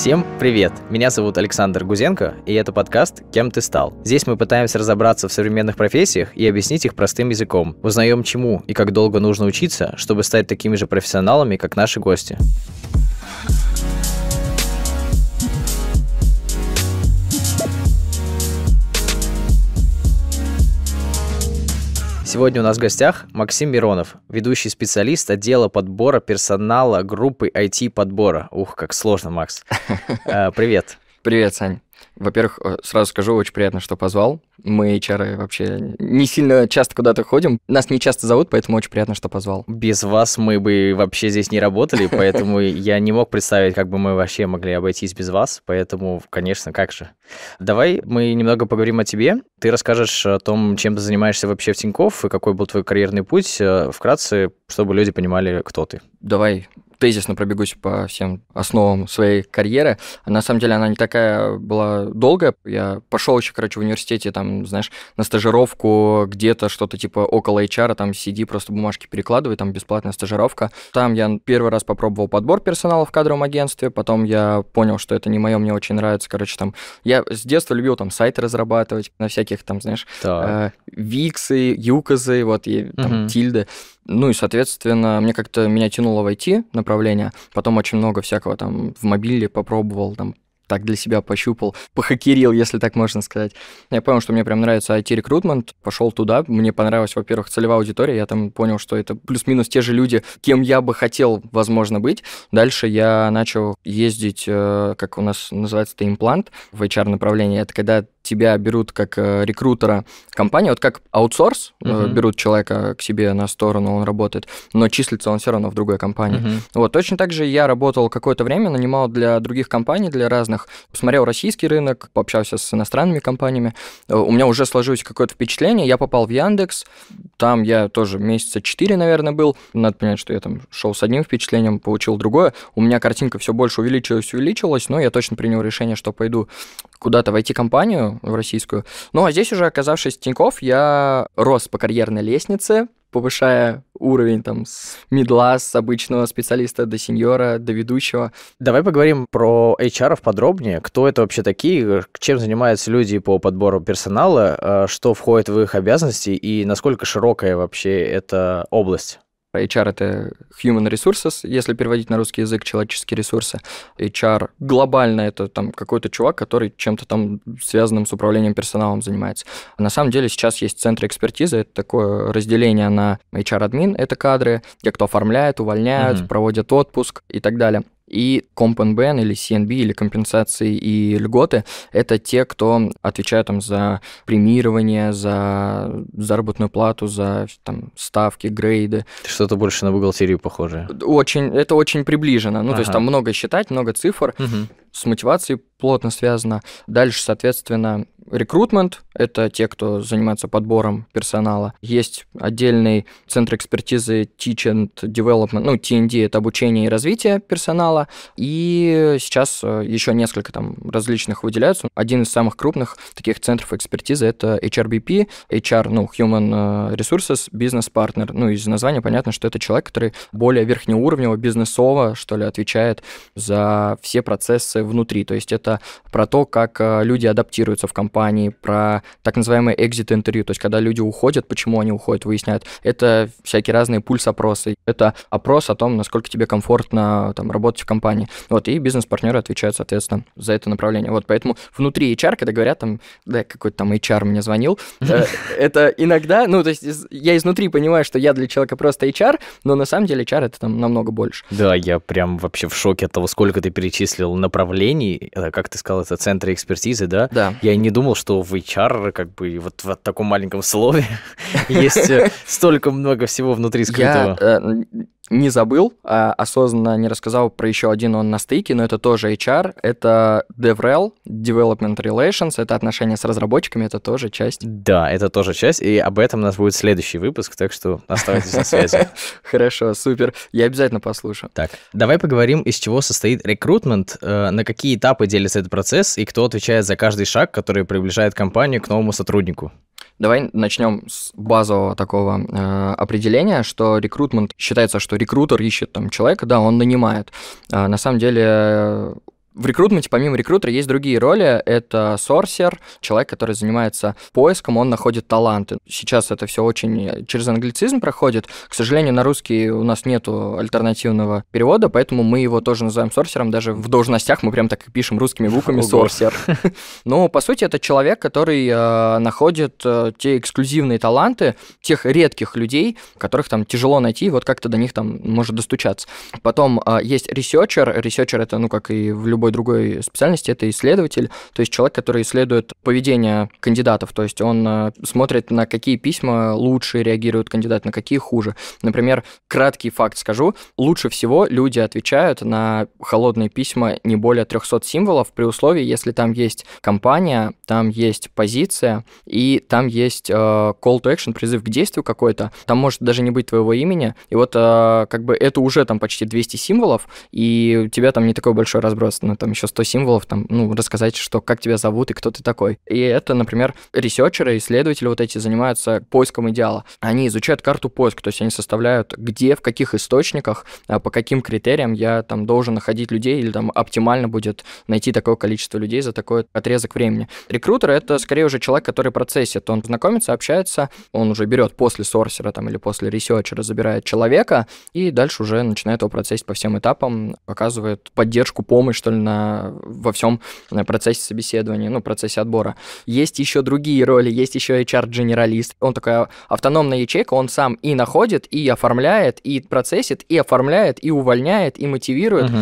Всем привет! Меня зовут Александр Гузенко, и это подкаст «Кем ты стал?». Здесь мы пытаемся разобраться в современных профессиях и объяснить их простым языком. Узнаем, чему и как долго нужно учиться, чтобы стать такими же профессионалами, как наши гости. Сегодня у нас в гостях Максим Миронов, ведущий специалист отдела подбора персонала группы IT-подбора. Ух, как сложно, Макс. Э, привет. Привет, Сань. Во-первых, э, сразу скажу, очень приятно, что позвал. Мы, HR, вообще не сильно часто куда-то ходим. Нас не часто зовут, поэтому очень приятно, что позвал. Без вас мы бы вообще здесь не работали, поэтому я не мог представить, как бы мы вообще могли обойтись без вас. Поэтому, конечно, как же. Давай мы немного поговорим о тебе. Ты расскажешь о том, чем ты занимаешься вообще в Тинькофф и какой был твой карьерный путь. Э, вкратце, чтобы люди понимали, кто ты. Давай тезисно пробегусь по всем основам своей карьеры. А на самом деле она не такая была долгая. Я пошел еще, короче, в университете, там, знаешь, на стажировку где-то что-то типа около HR, там сиди, просто бумажки перекладывай, там бесплатная стажировка. Там я первый раз попробовал подбор персонала в кадровом агентстве, потом я понял, что это не мое, мне очень нравится, короче, там, я с детства любил там сайты разрабатывать на всяких там, знаешь, да. э, Виксы, Юказы, вот, и, там, угу. Тильды. Ну и, соответственно, мне как-то меня тянуло в IT направление, потом очень много всякого там в мобиле попробовал, там так для себя пощупал, похакерил, если так можно сказать. Я понял, что мне прям нравится IT-рекрутмент, пошел туда, мне понравилась, во-первых, целевая аудитория, я там понял, что это плюс-минус те же люди, кем я бы хотел, возможно, быть. Дальше я начал ездить, э, как у нас называется, это имплант в HR-направлении, это когда тебя берут как э, рекрутера компании, вот как аутсорс угу. Uh -huh. берут человека к себе на сторону, он работает, но числится он все равно в другой компании. Uh -huh. Вот точно так же я работал какое-то время, нанимал для других компаний, для разных, посмотрел российский рынок, пообщался с иностранными компаниями, э, у меня уже сложилось какое-то впечатление, я попал в Яндекс, там я тоже месяца 4, наверное, был, надо понять, что я там шел с одним впечатлением, получил другое, у меня картинка все больше увеличилась, увеличилась, но я точно принял решение, что пойду куда-то войти компанию в российскую. Ну, а здесь уже, оказавшись в Тинькофф, я рос по карьерной лестнице, повышая уровень там с медла, с обычного специалиста до сеньора, до ведущего. Давай поговорим про HR подробнее. Кто это вообще такие, чем занимаются люди по подбору персонала, э, что входит в их обязанности и насколько широкая вообще эта область? HR — это human resources, если переводить на русский язык, человеческие ресурсы. HR глобально — это там какой-то чувак, который чем-то там связанным с управлением персоналом занимается. А на самом деле сейчас есть центры экспертизы, это такое разделение на HR-админ, это кадры, те, кто оформляет, увольняют, угу. проводят отпуск и так далее. И Компенбен или CNB или компенсации и льготы – это те, кто отвечает там, за премирование, за заработную плату, за там, ставки, грейды. Что-то больше на бухгалтерию похожее Очень, это очень приближено. Ну, ага. то есть там много считать, много цифр. Угу. С мотивацией плотно связано. Дальше, соответственно, рекрутмент – это те, кто занимается подбором персонала. Есть отдельный центр экспертизы Teach and Development, ну, TND — это обучение и развитие персонала. И сейчас э, еще несколько там различных выделяются. Один из самых крупных таких центров экспертизы — это HRBP, HR, ну, Human э, Resources Business Partner. Ну, из названия понятно, что это человек, который более верхнеуровнево, бизнесово, что ли, отвечает за все процессы внутри. То есть это про то, как э, люди адаптируются в компании, про так называемое экзит-интервью, то есть когда люди уходят, почему они уходят, выясняют. Это всякие разные пульс-опросы. Это опрос о том, насколько тебе комфортно там, работать в компании. Вот, и бизнес-партнеры отвечают, соответственно, за это направление. Вот, поэтому внутри HR, когда говорят, там, да, какой-то там HR мне звонил, э, это иногда, ну, то есть я изнутри понимаю, что я для человека просто HR, но на самом деле HR это там намного больше. Да, я прям вообще в шоке от того, сколько ты перечислил направлений, э, как ты сказал, это центры экспертизы, да? Да. Я не думал, что в HR Харрера, как бы и вот в таком маленьком слове есть э, столько много всего внутри скрытого. Э, не забыл, а осознанно не рассказал про еще один он на стыке, но это тоже HR, это DevRel, Development Relations, это отношения с разработчиками, это тоже часть. Да, это тоже часть, и об этом у нас будет следующий выпуск, так что оставайтесь на связи. Хорошо, супер, я обязательно послушаю. Так, давай поговорим, из чего состоит рекрутмент, э, на какие этапы делится этот процесс, и кто отвечает за каждый шаг, который приближает компанию к новому сотруднику. Давай начнем с базового такого э, определения, что рекрутмент считается, что рекрутер ищет там человека, да, он нанимает. А на самом деле в рекрутменте помимо рекрутера есть другие роли. Это сорсер, человек, который занимается поиском, он находит таланты. Сейчас это все очень э, через англицизм проходит. К сожалению, на русский у нас нет альтернативного перевода, поэтому мы его тоже называем сорсером. Даже в должностях мы прям так и пишем русскими буквами сорсер. Но, по сути, это человек, который э, находит э, те эксклюзивные таланты тех редких людей, которых там тяжело найти, вот как-то до них там может достучаться. Потом есть ресерчер. Ресерчер — это, ну, как и в любом любой другой специальности, это исследователь, то есть человек, который исследует поведение кандидатов, то есть он э, смотрит, на какие письма лучше реагирует кандидат, на какие хуже. Например, краткий факт скажу, лучше всего люди отвечают на холодные письма не более 300 символов при условии, если там есть компания, там есть позиция и там есть э, call to action, призыв к действию какой-то, там может даже не быть твоего имени, и вот э, как бы это уже там почти 200 символов, и у тебя там не такой большой разброс условно, там еще 100 символов, там, ну, рассказать, что как тебя зовут и кто ты такой. И это, например, ресерчеры, исследователи вот эти занимаются поиском идеала. Они изучают карту поиска, то есть они составляют, где, в каких источниках, а по каким критериям я там должен находить людей или там оптимально будет найти такое количество людей за такой отрезок времени. Рекрутер — это скорее уже человек, который процессит. Он знакомится, общается, он уже берет после сорсера там или после ресерчера, забирает человека и дальше уже начинает его процессить по всем этапам, оказывает поддержку, помощь, что ли, довольно во всем э, процессе собеседования, ну, процессе отбора. Есть еще другие роли, есть еще hr генералист Он такая автономная ячейка, он сам и находит, и оформляет, и процессит, и оформляет, и увольняет, и мотивирует. Угу.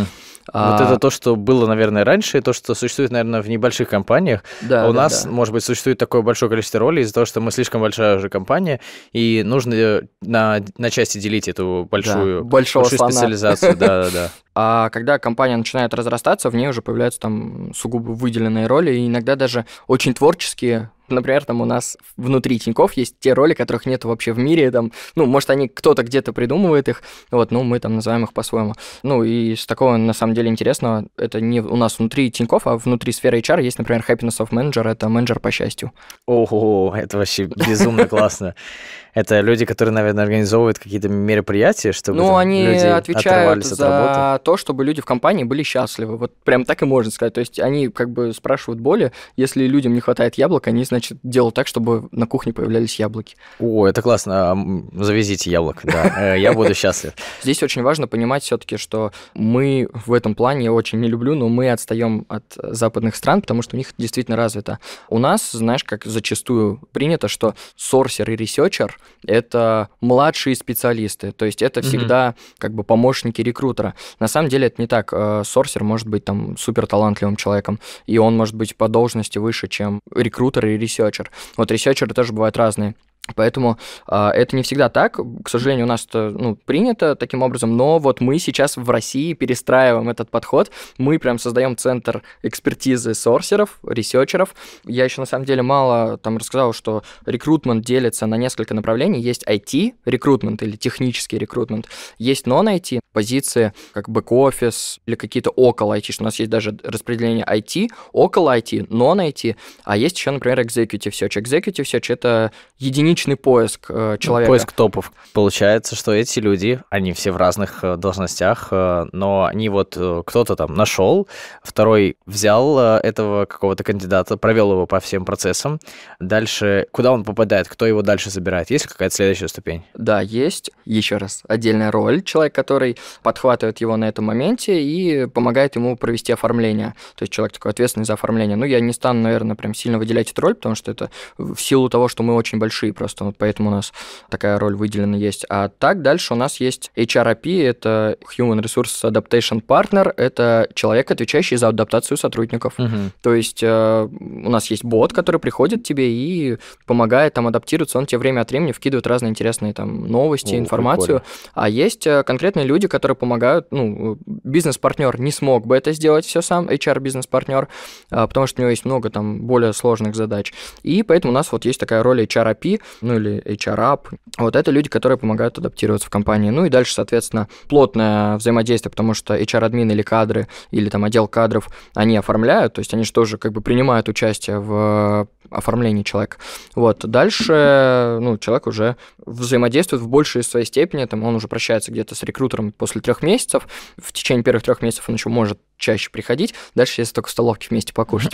А... Вот это то, что было, наверное, раньше, и то, что существует, наверное, в небольших компаниях. Да, а у да, нас, да. может быть, существует такое большое количество ролей из-за того, что мы слишком большая уже компания, и нужно э, на, на части делить эту большую, да, большую слона. специализацию. Да, да, да. А когда компания начинает разрастаться, в ней уже появляются там сугубо выделенные роли, и иногда даже очень творческие, Например, там у нас внутри Тиньков есть те роли, которых нет вообще в мире. Там, ну, может, они кто-то где-то придумывает их, вот, ну, мы там называем их по-своему. Ну, и с такого, на самом деле, интересного, это не у нас внутри Тиньков, а внутри сферы HR есть, например, happiness of manager, это менеджер по счастью. Ого, это вообще безумно классно. Это люди, которые, наверное, организовывают какие-то мероприятия, чтобы Ну, они люди отвечают за от работы. то, чтобы люди в компании были счастливы. Вот прям так и можно сказать. То есть они как бы спрашивают боли. Если людям не хватает яблок, они, значит, делают так, чтобы на кухне появлялись яблоки. О, это классно. А, завезите яблок, да. Э, я буду счастлив. Здесь очень важно понимать все-таки, что мы в этом плане очень не люблю, но мы отстаем от западных стран, потому что у них действительно развито. У нас, знаешь, как зачастую принято, что сорсер и ресерчер это младшие специалисты, то есть это всегда mm как бы помощники рекрутера. На самом деле это не так. Э, сорсер может быть там супер талантливым человеком, и он может быть по должности выше, чем рекрутер и ресерчер. Вот ресерчеры тоже бывают разные. Поэтому э, это не всегда так. К сожалению, у нас это ну, принято таким образом, но вот мы сейчас в России перестраиваем этот подход. Мы прям создаем центр экспертизы сорсеров, ресерчеров. Я еще на самом деле мало там рассказал, что рекрутмент делится на несколько направлений. Есть IT-рекрутмент или технический рекрутмент, есть non-IT, позиции как бэк-офис или какие-то около IT. У нас есть даже распределение IT, около IT, non-IT, а есть еще, например, executive search. Executive search — это единичный личный поиск э, человека. Поиск топов. Получается, что эти люди, они все в разных э, должностях, э, но они вот э, кто-то там нашел, второй взял э, этого какого-то кандидата, провел его по всем процессам. Дальше, куда он попадает, кто его дальше забирает? Есть какая-то следующая ступень? Да, есть. Еще раз, отдельная роль. Человек, который подхватывает его на этом моменте и помогает ему провести оформление. То есть человек такой ответственный за оформление. Ну, я не стану, наверное, прям сильно выделять эту роль, потому что это в силу того, что мы очень большие просто просто. Вот ну, поэтому у нас такая роль выделена есть. А так дальше у нас есть HRP, это Human Resources Adaptation Partner, это человек, отвечающий за адаптацию сотрудников. Угу. То есть э, у нас есть бот, который приходит тебе и помогает там адаптироваться, он тебе время от времени вкидывает разные интересные там новости, О, информацию. Прикольно. А есть э, конкретные люди, которые помогают, ну, бизнес-партнер не смог бы это сделать все сам, HR-бизнес-партнер, э, потому что у него есть много там более сложных задач. И поэтому у нас вот есть такая роль HRP, ну или hr app Вот это люди, которые помогают адаптироваться в компании. Ну и дальше, соответственно, плотное взаимодействие, потому что HR-админ или кадры, или там отдел кадров, они оформляют, то есть они же тоже как бы принимают участие в э, оформлении человека. Вот, дальше, ну, человек уже взаимодействует в большей своей степени, там, он уже прощается где-то с рекрутером после трех месяцев, в течение первых трех месяцев он еще может чаще приходить. Дальше, если только в столовке вместе покушать.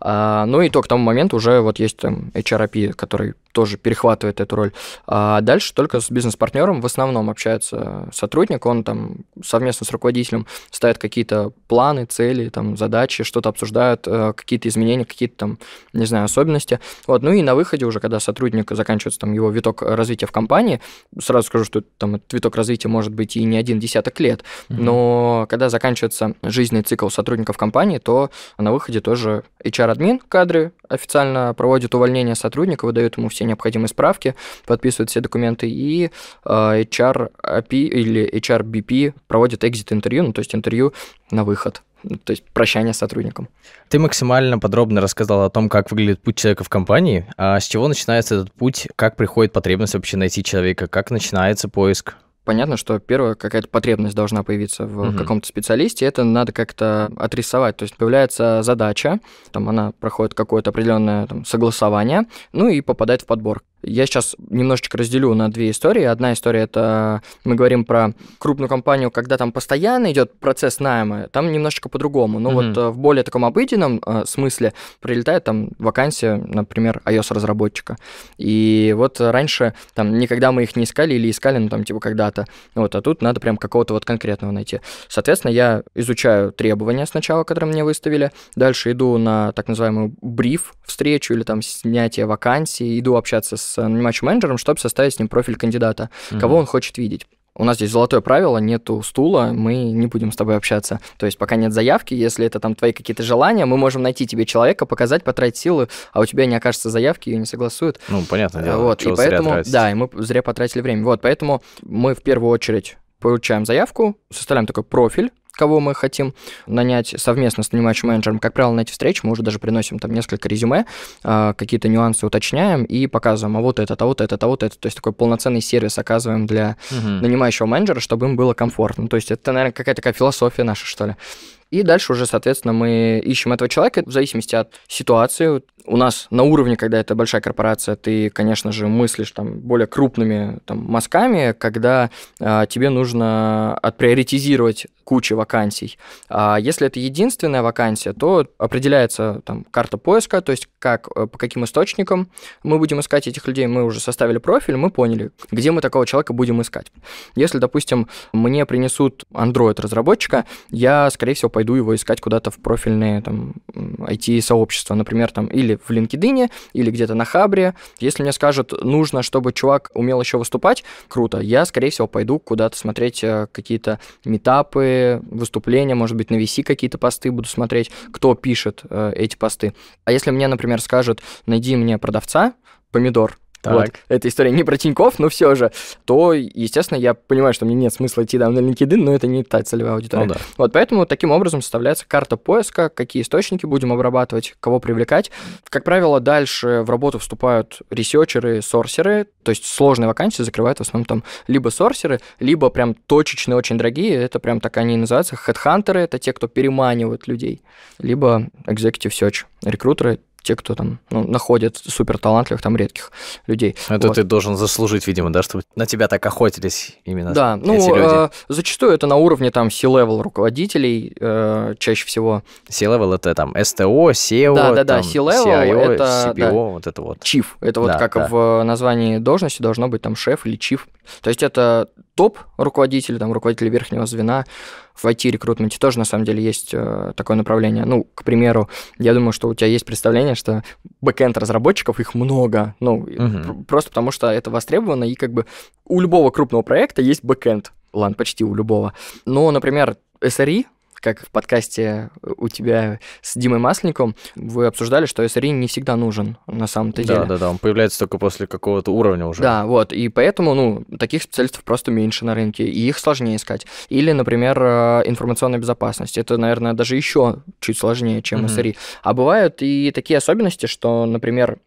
А, ну и то к тому моменту уже вот есть там HRP, который тоже перехватывает эту роль. А дальше только с бизнес-партнером в основном общается сотрудник, он там совместно с руководителем ставит какие-то планы, цели, там, задачи, что-то обсуждают, э, какие-то изменения, какие-то там, не знаю, особенности. Вот, ну и на выходе уже, когда сотрудник заканчивается там его виток развития в компании, сразу скажу, что там этот виток развития может быть и не один десяток лет, но когда заканчивается жизнь жизненный цикл сотрудников компании, то на выходе тоже HR-админ кадры официально проводит увольнение сотрудника, выдает ему все необходимые справки, подписывает все документы, и э, HR-AP или HR-BP проводит экзит-интервью, ну, то есть интервью на выход то есть прощание с сотрудником. Ты максимально подробно рассказал о том, как выглядит путь человека в компании. А с чего начинается этот путь? Как приходит потребность вообще найти человека? Как начинается поиск? понятно, что первая какая-то потребность должна появиться в угу. каком-то специалисте, это надо как-то отрисовать. То есть появляется задача, там она проходит какое-то определенное там, согласование, ну и попадает в подбор. Я сейчас немножечко разделю на две истории. Одна история это мы говорим про крупную компанию, когда там постоянно идет процесс найма, там немножечко по-другому. Но ну, mm вот э, в более таком обыденном э, смысле прилетает там вакансия, например, iOS разработчика. И вот раньше там никогда мы их не искали или искали, ну там типа когда-то. Вот, а тут надо прям какого-то вот конкретного найти. Соответственно, я изучаю требования сначала, которые мне выставили. Дальше иду на так называемую бриф встречу или там снятие вакансии, иду общаться с с менеджером чтобы составить с ним профиль кандидата, mm кого он хочет видеть. У нас здесь золотое правило, нету стула, мы не будем с тобой общаться. То есть пока нет заявки, если это там твои какие-то желания, мы можем найти тебе человека, показать, потратить силы, а у тебя не окажется заявки, ее не согласуют. Ну, понятно дело, вот, и поэтому, тратить. Да, и мы зря потратили время. Вот, поэтому мы в первую очередь получаем заявку, составляем такой профиль, кого мы хотим нанять совместно с нанимающим менеджером. Как правило, на эти встречи мы уже даже приносим там несколько резюме, а, какие-то нюансы уточняем и показываем, а вот это, а вот это, а вот это. То есть такой полноценный сервис оказываем для угу. нанимающего менеджера, чтобы им было комфортно. То есть это, наверное, какая-то такая философия наша, что ли. И дальше уже, соответственно, мы ищем этого человека в зависимости от ситуации. У нас на уровне, когда это большая корпорация, ты, конечно же, мыслишь там более крупными там, мазками, когда а, тебе нужно отприоритизировать кучу вакансий. А если это единственная вакансия, то определяется там карта поиска, то есть как, э, по каким источникам мы будем искать этих людей. Мы уже составили профиль, мы поняли, где мы такого человека будем искать. Если, допустим, мне принесут Android-разработчика, я, скорее всего, пойду его искать куда-то в профильные там IT-сообщества, например, там или в LinkedIn, или где-то на Хабре. Если мне скажут, нужно, чтобы чувак умел еще выступать, круто, я, скорее всего, пойду куда-то смотреть э, какие-то метапы, выступления, может быть, на VC какие-то посты буду смотреть, кто пишет э, эти посты. А если мне, например, скажут, найди мне продавца, помидор, так. Вот, эта история не про Тиньков, но все же, то, естественно, я понимаю, что мне нет смысла идти там на LinkedIn, но это не та целевая аудитория. Ну, да. Вот, поэтому таким образом составляется карта поиска, какие источники будем обрабатывать, кого привлекать. Как правило, дальше в работу вступают ресерчеры, сорсеры, то есть сложные вакансии закрывают в основном там либо сорсеры, либо прям точечные, очень дорогие, это прям так они и называются, хедхантеры, это те, кто переманивают людей, либо executive search, рекрутеры, те, кто там ну, находит супер талантливых, там редких людей. Это вот. ты должен заслужить, видимо, да, чтобы на тебя так охотились именно да, эти ну, люди. Э, зачастую это на уровне там C-level руководителей э, чаще всего. C-level это там СТО, SEO, e да, да, да, там, C-level CIO, это, CPO, да, вот это вот. Чиф, это вот да, как да. в названии должности должно быть там шеф или чиф. То есть это топ руководитель, там руководитель верхнего звена, в IT-рекрутменте тоже, на самом деле, есть э, такое направление. Ну, к примеру, я думаю, что у тебя есть представление, что бэкенд разработчиков их много, ну, угу. просто потому что это востребовано, и как бы у любого крупного проекта есть бэкенд, ладно, почти у любого. Но, например, SRE, как в подкасте э, у тебя с Димой Масленником, вы обсуждали, что SRE не всегда нужен на самом-то да, деле. Да, да, да, он появляется только после какого-то уровня уже. Да, вот, и поэтому, ну, таких специалистов просто меньше на рынке, и их сложнее искать. Или, например, э, информационная безопасность. Это, наверное, даже еще чуть сложнее, чем mm-hmm. SRE. А бывают и такие особенности, что, например,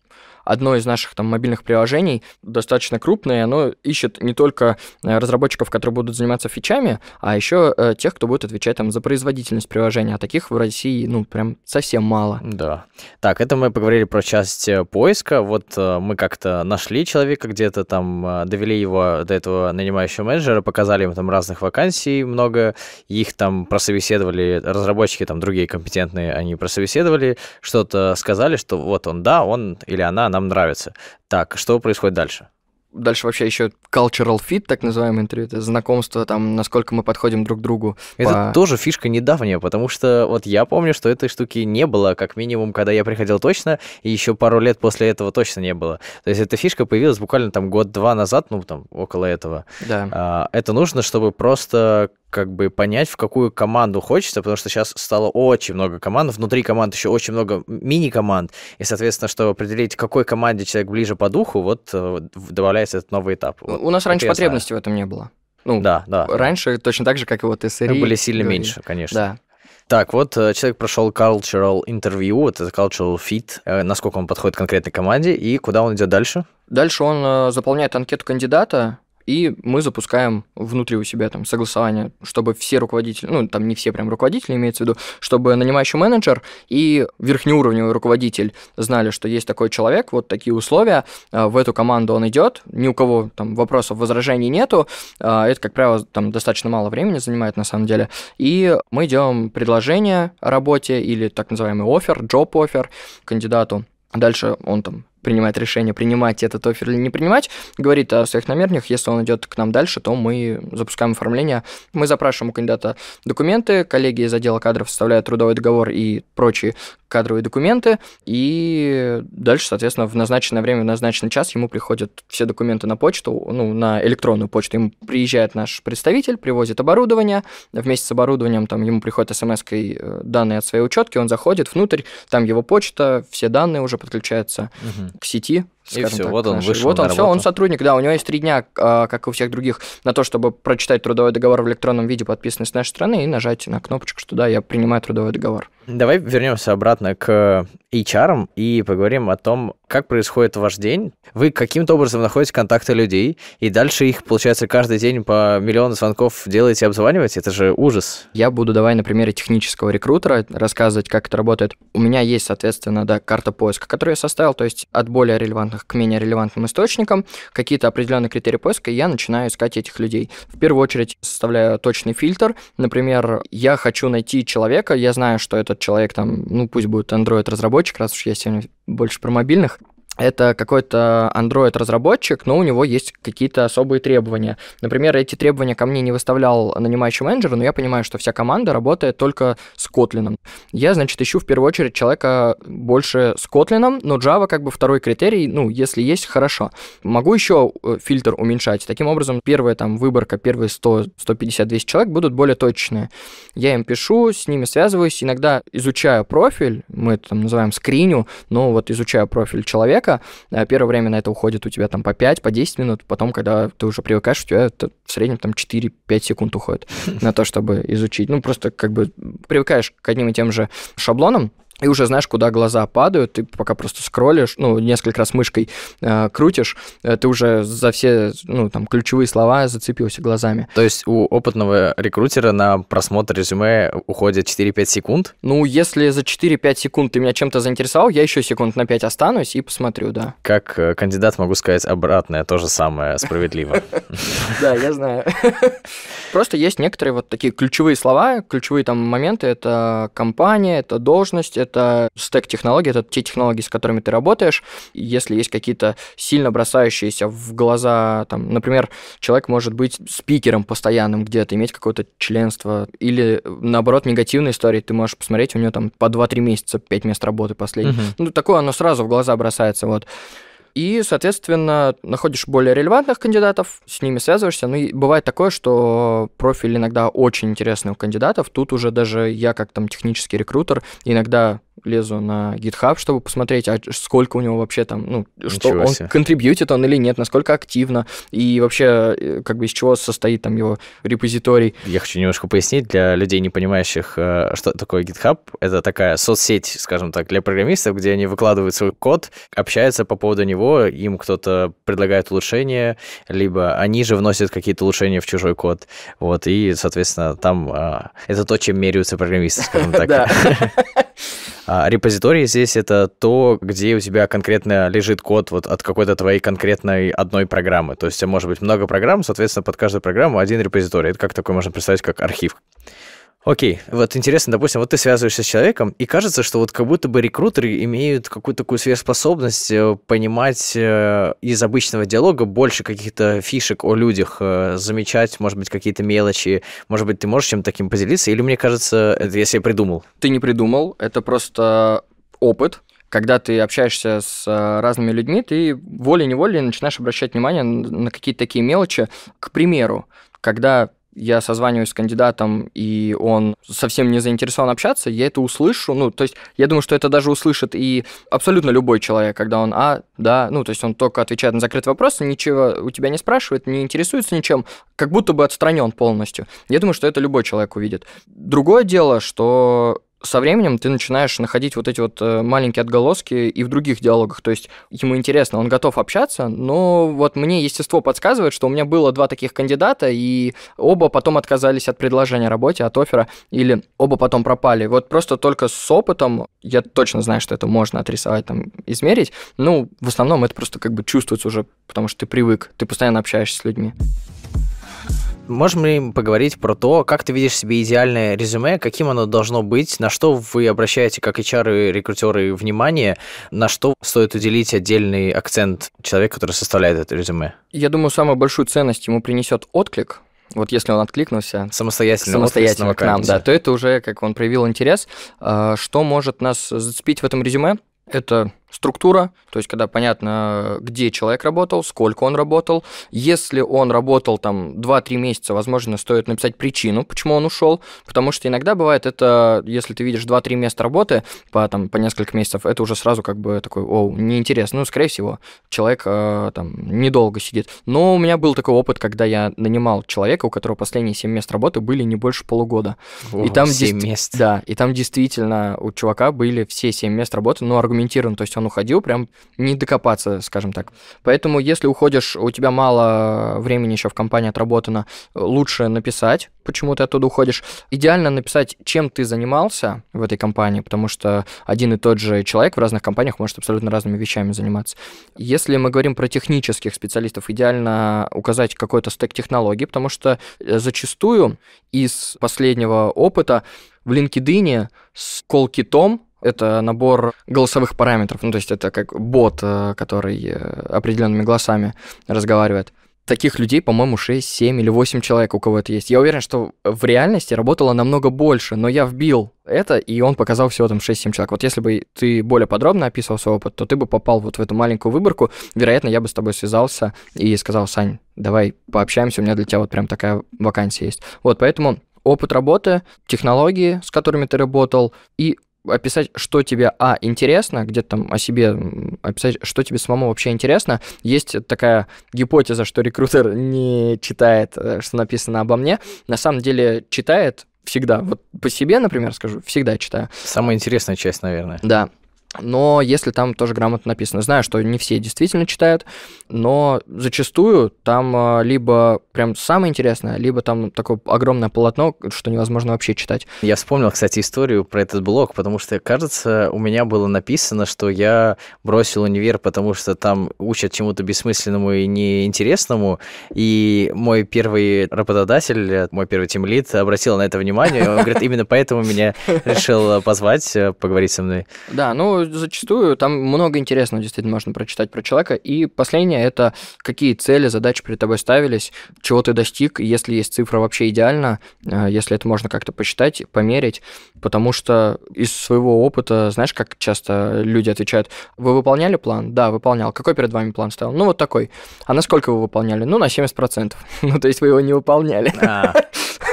одно из наших там мобильных приложений, достаточно крупное, оно ищет не только э, разработчиков, которые будут заниматься фичами, а еще э, тех, кто будет отвечать там за производительность приложения, а таких в России, ну, прям совсем мало. Да. Так, это мы поговорили про часть э, поиска, вот э, мы как-то нашли человека где-то там, э, довели его до этого нанимающего менеджера, показали ему там разных вакансий много, их там прособеседовали, разработчики там другие компетентные, они прособеседовали, что-то сказали, что вот он да, он или она, она нам нравится. Так, что происходит дальше? дальше вообще еще cultural fit, так называемое интервью, это знакомство, там, насколько мы подходим друг к другу. Это по... тоже фишка недавняя, потому что вот я помню, что этой штуки не было, как минимум, когда я приходил точно, и еще пару лет после этого точно не было. То есть эта фишка появилась буквально там год-два назад, ну, там, около этого. Да. А, это нужно, чтобы просто как бы понять, в какую команду хочется, потому что сейчас стало очень много команд, внутри команд еще очень много мини-команд, и, соответственно, чтобы определить, какой команде человек ближе по духу, вот э, добавляется этот новый этап. Ну, вот, У нас раньше потребности в этом не было. Ну, да, да. Раньше точно так же, как и вот СРИ. Мы ну, были сильно говорили. меньше, конечно. Да. Так, вот э, человек прошел cultural interview, вот это cultural fit, э, насколько он подходит конкретной команде и куда он идет дальше? Дальше он заполняет анкету кандидата, и мы запускаем внутри у себя там согласование, чтобы все руководители, ну, там не все прям руководители имеется в виду, чтобы нанимающий менеджер и верхнеуровневый руководитель знали, что есть такой человек, вот такие условия, а, в эту команду он идет, ни у кого там вопросов, возражений нету, а, это, как правило, там достаточно мало времени занимает на самом деле, и мы идем предложение о работе или так называемый офер, job офер кандидату, а Дальше он там принимает решение, принимать этот офер или не принимать, говорит о своих намерениях. Если он идет к нам дальше, то мы запускаем оформление. Мы запрашиваем у кандидата документы, коллеги из отдела кадров составляют трудовой договор и прочие кадровые документы, и дальше, соответственно, в назначенное время, в назначенный час ему приходят все документы на почту, ну, на электронную почту. Ему приезжает наш представитель, привозит оборудование, вместе с оборудованием там ему приходит смс и э, данные от своей учетки, он заходит внутрь, там его почта, все данные уже подключаются угу. к сети, и все, так, вот он вышел. Вот он, работу. все, он сотрудник, да, у него есть три дня, а, как и у всех других, на то, чтобы прочитать трудовой договор в электронном виде, подписанный с нашей страны, и нажать на кнопочку, что да, я принимаю трудовой договор. Давай вернемся обратно к э, HR и поговорим о том, как происходит ваш день. Вы каким-то образом находите контакты людей, и дальше их, получается, каждый день по миллиону звонков делаете, обзваниваете. Это же ужас. Я буду давай на примере технического рекрутера рассказывать, как это работает. У меня есть, соответственно, да, карта поиска, которую я составил, то есть от более релевантных кавычках, к менее релевантным источникам, какие-то определенные критерии поиска, и я начинаю искать этих людей. В первую очередь составляю точный фильтр. Например, я хочу найти человека, я знаю, что этот человек там, ну пусть будет Android-разработчик, раз уж я сегодня больше про мобильных, это какой-то Android-разработчик, но у него есть какие-то особые требования. Например, эти требования ко мне не выставлял нанимающий менеджер, но я понимаю, что вся команда работает только с Kotlin. Я, значит, ищу в первую очередь человека больше с Kotlin, но Java как бы второй критерий, ну, если есть, хорошо. Могу еще э, фильтр уменьшать. Таким образом, первая там выборка, первые 100, 150, 200 человек будут более точные. Я им пишу, с ними связываюсь, иногда изучаю профиль, мы это там называем скриню, но вот изучаю профиль человека, человека. Э, первое время на это уходит у тебя там по 5, по 10 минут, потом, когда ты уже привыкаешь, у тебя это в среднем там 4-5 секунд уходит на то, чтобы изучить. Ну, просто как бы привыкаешь к одним и тем же шаблонам, и уже знаешь, куда глаза падают, ты пока просто скроллишь, ну, несколько раз мышкой э, крутишь, э, ты уже за все, ну, там, ключевые слова зацепился глазами. То есть у опытного рекрутера на просмотр резюме уходит 4-5 секунд? Ну, если за 4-5 секунд ты меня чем-то заинтересовал, я еще секунд на 5 останусь и посмотрю, да. Как э, кандидат могу сказать обратное, то же самое, справедливо. Да, я знаю. Просто есть некоторые вот такие ключевые слова, ключевые там моменты, это компания, это должность, это это стек технологий, это те технологии, с которыми ты работаешь. Если есть какие-то сильно бросающиеся в глаза, там, например, человек может быть спикером постоянным где-то, иметь какое-то членство, или наоборот, негативные истории, ты можешь посмотреть, у него там по 2-3 месяца 5 мест работы последних. Угу. Ну, такое оно сразу в глаза бросается, вот. И, соответственно, находишь более релевантных кандидатов, с ними связываешься. Ну и бывает такое, что профиль иногда очень интересный у кандидатов. Тут уже даже я, как там технический рекрутер, иногда лезу на GitHub, чтобы посмотреть, а сколько у него вообще там, ну, Ничего что он себе. контрибьютит он или нет, насколько активно, и вообще, э, как бы из чего состоит там его репозиторий. Я хочу немножко пояснить для людей, не понимающих, э, что такое GitHub. Это такая соцсеть, скажем так, для программистов, где они выкладывают свой код, общаются по поводу него, им кто-то предлагает улучшения, либо они же вносят какие-то улучшения в чужой код. Вот, и, соответственно, там а, это то, чем меряются программисты, скажем так. А репозиторий здесь это то, где у тебя конкретно лежит код вот от какой-то твоей конкретной одной программы. То есть может быть много программ, соответственно, под каждую программу один репозиторий. Это как такой можно представить, как архив Окей, вот интересно, допустим, вот ты связываешься с человеком, и кажется, что вот как будто бы рекрутеры имеют какую-то такую сверхспособность э, понимать э, из обычного диалога больше каких-то фишек о людях, э, замечать, может быть, какие-то мелочи, может быть, ты можешь чем-то таким поделиться, или мне кажется, это я себе придумал? Ты не придумал, это просто опыт, когда ты общаешься с разными людьми, ты волей-неволей начинаешь обращать внимание на какие-то такие мелочи. К примеру, когда я созваниваюсь с кандидатом, и он совсем не заинтересован общаться, я это услышу. Ну, то есть, я думаю, что это даже услышит и абсолютно любой человек, когда он, а, да, ну, то есть он только отвечает на закрытый вопрос, ничего у тебя не спрашивает, не интересуется ничем, как будто бы отстранен полностью. Я думаю, что это любой человек увидит. Другое дело, что со временем ты начинаешь находить вот эти вот э, маленькие отголоски и в других диалогах. То есть ему интересно, он готов общаться, но вот мне естество подсказывает, что у меня было два таких кандидата, и оба потом отказались от предложения о работе, от оффера, или оба потом пропали. Вот просто только с опытом я точно знаю, что это можно отрисовать, там, измерить. Ну, в основном это просто как бы чувствуется уже, потому что ты привык, ты постоянно общаешься с людьми можем ли поговорить про то, как ты видишь себе идеальное резюме, каким оно должно быть, на что вы обращаете как HR и рекрутеры внимание, на что стоит уделить отдельный акцент человека, который составляет это резюме? Я думаю, самую большую ценность ему принесет отклик, вот если он откликнулся самостоятельно, самостоятельно к нам, да, то это уже как он проявил интерес. А, что может нас зацепить в этом резюме? Это структура, то есть когда понятно, где человек работал, сколько он работал. Если он работал там 2-3 месяца, возможно, стоит написать причину, почему он ушел, потому что иногда бывает это, если ты видишь 2-3 места работы по, там, по несколько месяцев, это уже сразу как бы такой, о, неинтересно. Ну, скорее всего, человек э, там недолго сидит. Но у меня был такой опыт, когда я нанимал человека, у которого последние 7 мест работы были не больше полугода. О, и там 7 мест. Да, и там действительно у чувака были все 7 мест работы, но аргументированно, то есть он уходил, прям не докопаться, скажем так. Поэтому, если уходишь, у тебя мало времени еще в компании отработано, лучше написать, почему ты оттуда уходишь. Идеально написать, чем ты занимался в этой компании, потому что один и тот же человек в разных компаниях может абсолютно разными вещами заниматься. Если мы говорим про технических специалистов, идеально указать какой-то стек технологий, потому что э, зачастую из последнего опыта в LinkedIn с колкитом это набор голосовых параметров, ну то есть это как бот, э, который э, определенными голосами разговаривает. Таких людей, по-моему, 6, 7 или 8 человек у кого-то есть. Я уверен, что в реальности работало намного больше, но я вбил это, и он показал всего там 6-7 человек. Вот если бы ты более подробно описывал свой опыт, то ты бы попал вот в эту маленькую выборку. Вероятно, я бы с тобой связался и сказал, Сань, давай пообщаемся, у меня для тебя вот прям такая вакансия есть. Вот, поэтому опыт работы, технологии, с которыми ты работал, и описать, что тебе, а, интересно, где-то там о себе описать, что тебе самому вообще интересно. Есть такая гипотеза, что рекрутер не читает, э, что написано обо мне. На самом деле читает всегда. Вот по себе, например, скажу, всегда читаю. Самая интересная часть, наверное. Да но если там тоже грамотно написано. Знаю, что не все действительно читают, но зачастую там а, либо прям самое интересное, либо там такое огромное полотно, что невозможно вообще читать. Я вспомнил, кстати, историю про этот блог, потому что, кажется, у меня было написано, что я бросил универ, потому что там учат чему-то бессмысленному и неинтересному, и мой первый работодатель, мой первый тимлит обратил на это внимание, он говорит, именно поэтому меня решил а, позвать а, поговорить со мной. Да, ну, зачастую там много интересного действительно можно прочитать про человека. И последнее – это какие цели, задачи перед тобой ставились, чего ты достиг, если есть цифра вообще идеально, э, если это можно как-то посчитать, померить. Потому что из своего опыта, знаешь, как часто люди отвечают, вы выполняли план? Да, выполнял. Какой перед вами план ставил? Ну, вот такой. А насколько вы выполняли? Ну, на 70%. ну, то есть вы его не выполняли. А.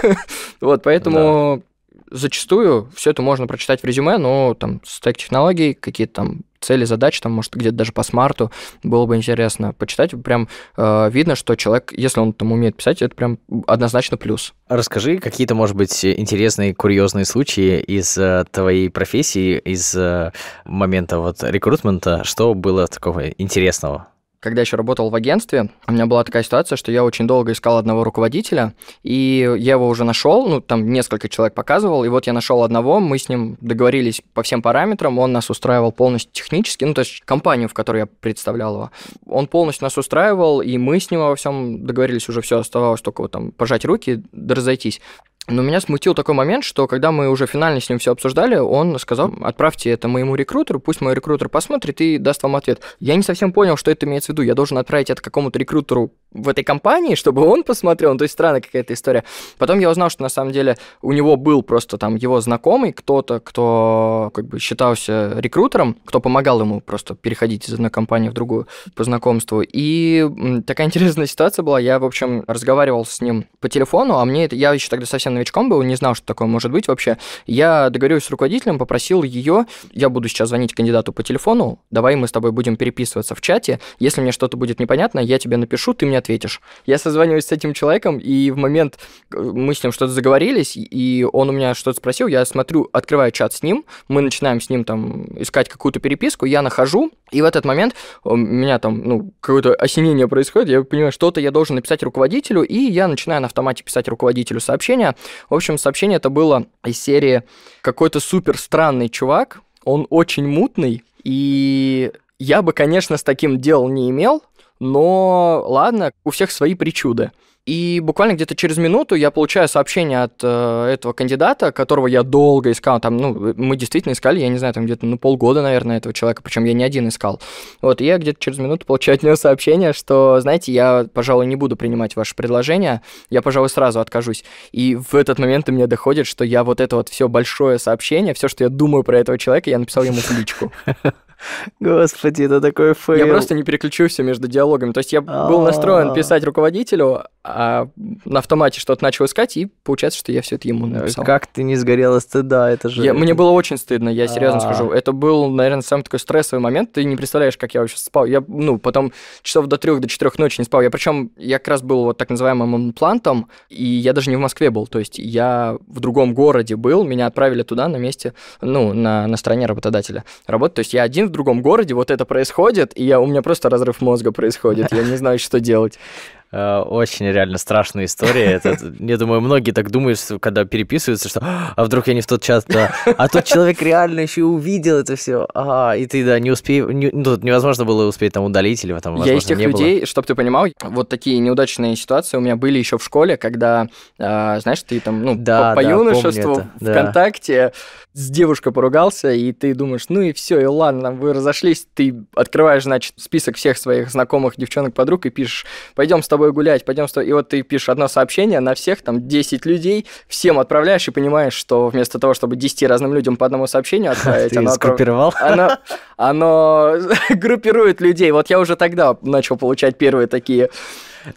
Вот, поэтому Зачастую все это можно прочитать в резюме, но там стек технологий, какие-то там цели, задачи, там, может, где-то даже по смарту было бы интересно почитать. Прям э, видно, что человек, если он там умеет писать, это прям однозначно плюс. А расскажи какие-то, может быть, интересные, курьезные случаи из э, твоей профессии, из э, момента вот рекрутмента. Что было такого интересного? когда еще работал в агентстве, у меня была такая ситуация, что я очень долго искал одного руководителя, и я его уже нашел, ну, там несколько человек показывал, и вот я нашел одного, мы с ним договорились по всем параметрам, он нас устраивал полностью технически, ну, то есть компанию, в которой я представлял его, он полностью нас устраивал, и мы с ним во всем договорились, уже все, оставалось только вот там пожать руки, да разойтись. Но меня смутил такой момент, что когда мы уже финально с ним все обсуждали, он сказал, отправьте это моему рекрутеру, пусть мой рекрутер посмотрит и даст вам ответ. Я не совсем понял, что это имеется в виду. Я должен отправить это какому-то рекрутеру в этой компании, чтобы он посмотрел. Ну, то есть странная какая-то история. Потом я узнал, что на самом деле у него был просто там его знакомый, кто-то, кто как бы считался рекрутером, кто помогал ему просто переходить из одной компании в другую по знакомству. И такая интересная ситуация была. Я, в общем, разговаривал с ним по телефону, а мне это... Я еще тогда совсем новичком был, не знал, что такое может быть вообще. Я договорюсь с руководителем, попросил ее, я буду сейчас звонить кандидату по телефону, давай мы с тобой будем переписываться в чате, если мне что-то будет непонятно, я тебе напишу, ты мне ответишь. Я созваниваюсь с этим человеком, и в момент э, мы с ним что-то заговорились, и он у меня что-то спросил, я смотрю, открываю чат с ним, мы начинаем с ним там искать какую-то переписку, я нахожу, и в этот момент э, у меня там, ну, какое-то осенение происходит, я понимаю, что-то я должен написать руководителю, и я начинаю на автомате писать руководителю сообщение. В общем, сообщение это было из серии «Какой-то супер странный чувак, он очень мутный, и я бы, конечно, с таким дел не имел, но ладно, у всех свои причуды. И буквально где-то через минуту я получаю сообщение от э, этого кандидата, которого я долго искал. Там, ну, мы действительно искали, я не знаю, там где-то ну, полгода, наверное, этого человека, причем я не один искал. Вот, и я где-то через минуту получаю от него сообщение, что, знаете, я, пожалуй, не буду принимать ваше предложение, я, пожалуй, сразу откажусь. И в этот момент у меня доходит, что я вот это вот все большое сообщение, все, что я думаю про этого человека, я написал ему в личку. Господи, это такой фейл. Я просто не переключился между диалогами. То есть я был настроен а. писать руководителю, а на автомате что-то начал искать, и получается, что я все это ему э, написал. Как ты не сгорела стыда, это же... мне было очень стыдно, я серьезно а. скажу. Это был, наверное, самый такой стрессовый момент. Ты не представляешь, как я вообще спал. Я, ну, потом часов до трех, до четырех ночи не спал. Я причем, я как раз был вот так называемым имплантом, и я даже не в Москве был. То есть я в другом городе был, меня отправили туда на месте, ну, на, на стороне работодателя работать. То есть я один в другом городе, вот это происходит, и я, у меня просто разрыв мозга происходит, я не знаю, что делать. Э, очень реально страшная история. Это, я думаю, многие так думают, что, когда переписываются, что «А вдруг я не в тот час?» да. А тот человек реально еще увидел это все. А, и ты, да, не успеешь... Не, ну, тут невозможно было успеть там удалить или там, возможно, Я из тех людей, чтобы ты понимал, вот такие неудачные ситуации у меня были еще в школе, когда, э, знаешь, ты там, ну, да, по, по да, юношеству это, ВКонтакте с девушкой поругался, и ты думаешь, ну и все, и ладно, вы разошлись, ты открываешь, значит, список всех своих знакомых девчонок-подруг и пишешь, пойдем с тобой гулять, пойдем с тобой, и вот ты пишешь одно сообщение на всех, там, 10 людей, всем отправляешь и понимаешь, что вместо того, чтобы 10 разным людям по одному сообщению отправить, ты оно, скруппировал? оно, оно группирует людей. Вот я уже тогда начал получать первые такие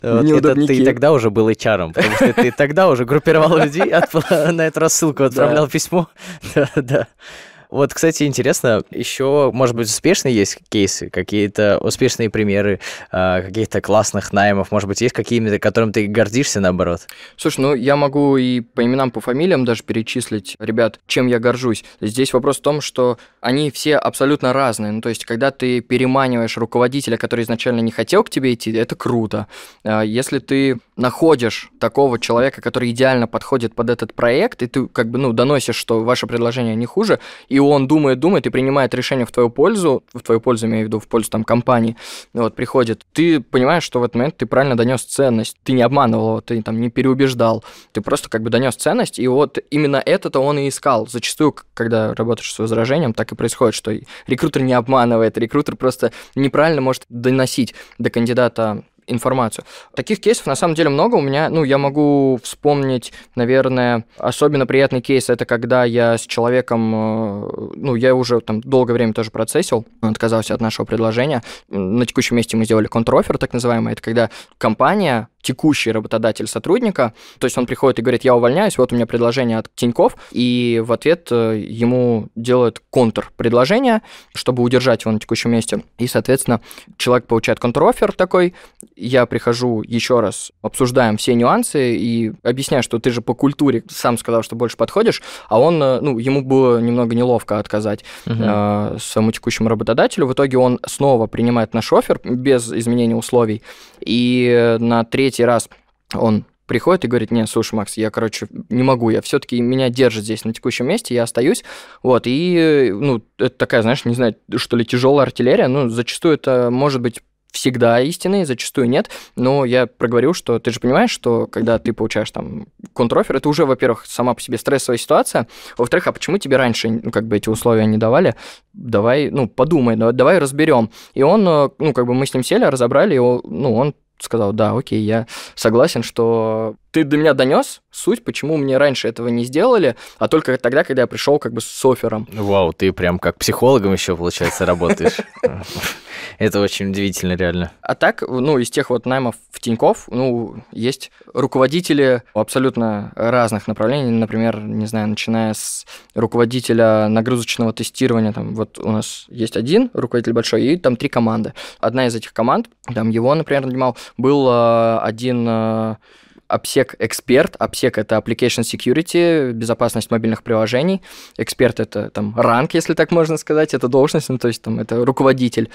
это ты тогда уже был HR, потому что ты тогда уже группировал людей, на эту рассылку отправлял письмо. Да, да. Вот, кстати, интересно, еще, может быть, успешные есть кейсы, какие-то успешные примеры а, каких-то классных наймов, может быть, есть какие то которым ты гордишься, наоборот? Слушай, ну, я могу и по именам, по фамилиям даже перечислить ребят, чем я горжусь. Здесь вопрос в том, что они все абсолютно разные. Ну, то есть, когда ты переманиваешь руководителя, который изначально не хотел к тебе идти, это круто. А, если ты находишь такого человека, который идеально подходит под этот проект, и ты как бы, ну, доносишь, что ваше предложение не хуже, и и он думает, думает и принимает решение в твою пользу, в твою пользу имею в виду, в пользу там компании, ну вот приходит, ты понимаешь, что в этот момент ты правильно донес ценность, ты не обманывал ты там не переубеждал, ты просто как бы донес ценность, и вот именно это-то он и искал. Зачастую, когда работаешь с возражением, так и происходит, что рекрутер не обманывает, рекрутер просто неправильно может доносить до кандидата информацию. Таких кейсов на самом деле много. У меня, ну, я могу вспомнить, наверное, особенно приятный кейс, это когда я с человеком, э, ну, я уже там долгое время тоже процессил, он отказался от нашего предложения. На текущем месте мы сделали контрофер, так называемый, это когда компания текущий работодатель сотрудника. То есть он приходит и говорит, я увольняюсь, вот у меня предложение от Тиньков, и в ответ э, ему делают контр предложение, чтобы удержать его на текущем месте. И, соответственно, человек получает контро-офер такой, я прихожу еще раз, обсуждаем все нюансы и объясняю, что ты же по культуре сам сказал, что больше подходишь, а он, э, ну, ему было немного неловко отказать угу. э, своему текущему работодателю. В итоге он снова принимает наш офер без изменения условий, и э, на третий третий раз он приходит и говорит, не, слушай, Макс, я, короче, не могу, я все-таки меня держит здесь на текущем месте, я остаюсь, вот, и, ну, это такая, знаешь, не знаю, что ли, тяжелая артиллерия, ну, зачастую это может быть всегда истины, зачастую нет, но я проговорил, что ты же понимаешь, что когда ты получаешь там контрофер, это уже, во-первых, сама по себе стрессовая ситуация, во-вторых, а почему тебе раньше ну, как бы эти условия не давали? Давай, ну, подумай, давай разберем. И он, э, ну, как бы мы с ним сели, разобрали, и он, ну, он сказал, да, окей, я согласен, что ты до меня донес суть, почему мне раньше этого не сделали, а только тогда, когда я пришел как бы с офером. Вау, ты прям как психологом еще, получается, работаешь. Это очень удивительно, реально. А так, ну, из тех вот наймов в Тиньков, ну, есть руководители абсолютно разных направлений. Например, не знаю, начиная с руководителя нагрузочного тестирования, там вот у нас есть один руководитель большой, и там три команды. Одна из этих команд, там его, например, нанимал, был э, один э, AppSec эксперт. AppSec это Application Security, безопасность мобильных приложений. Эксперт это там ранг, если так можно сказать, это должность, ну, то есть там это руководитель.